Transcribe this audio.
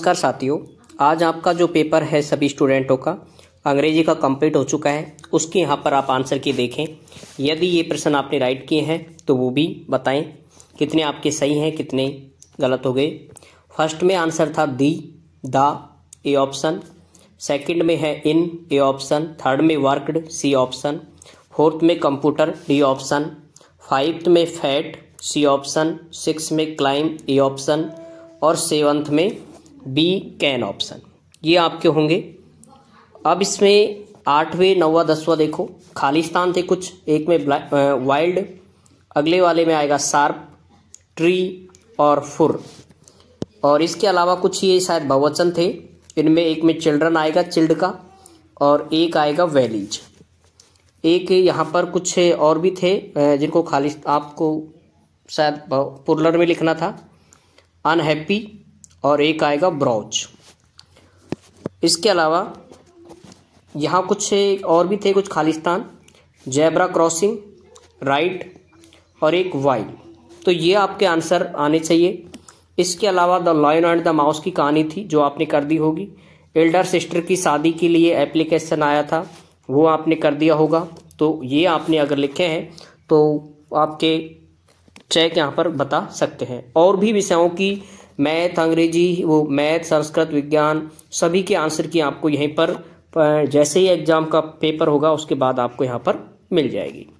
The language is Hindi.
नमस्कार साथियों आज आपका जो पेपर है सभी स्टूडेंटों का अंग्रेजी का कंप्लीट हो चुका है उसके यहाँ पर आप आंसर की देखें यदि ये प्रश्न आपने राइट किए हैं तो वो भी बताएं कितने आपके सही हैं कितने गलत हो गए फर्स्ट में आंसर था the the A option second में है इन ए ऑप्शन थर्ड में वर्कड सी ऑप्शन फोर्थ में कंप्यूटर डी ऑप्शन फाइव्थ में फैट सी ऑप्शन सिक्स में क्लाइम ए ऑप्शन और सेवन्थ में बी कैन ऑप्शन ये आपके होंगे अब इसमें आठवें नौवा दसवा देखो खालिस्तान थे कुछ एक में वाइल्ड अगले वाले में आएगा सार्प ट्री और फुर और इसके अलावा कुछ ये शायद बहुवचन थे इनमें एक में चिल्ड्रन आएगा चिल्ड का और एक आएगा वैलीज एक यहाँ पर कुछ और भी थे जिनको खालिस्त आपको शायद पुरलर में लिखना था अनहैप्पी और एक आएगा ब्रॉच इसके अलावा यहाँ कुछ और भी थे कुछ खालिस्तान जैबरा क्रॉसिंग राइट और एक वाई तो ये आपके आंसर आने चाहिए इसके अलावा the lion and the mouse की कहानी थी जो आपने कर दी होगी एल्डर सिस्टर की शादी के लिए एप्लीकेशन आया था वो आपने कर दिया होगा तो ये आपने अगर लिखे हैं तो आपके चेक यहाँ पर बता सकते हैं और भी विषयों की मैथ अंग्रेजी वो मैथ संस्कृत विज्ञान सभी के आंसर की आपको यहीं पर जैसे ही एग्ज़ाम का पेपर होगा उसके बाद आपको यहाँ पर मिल जाएगी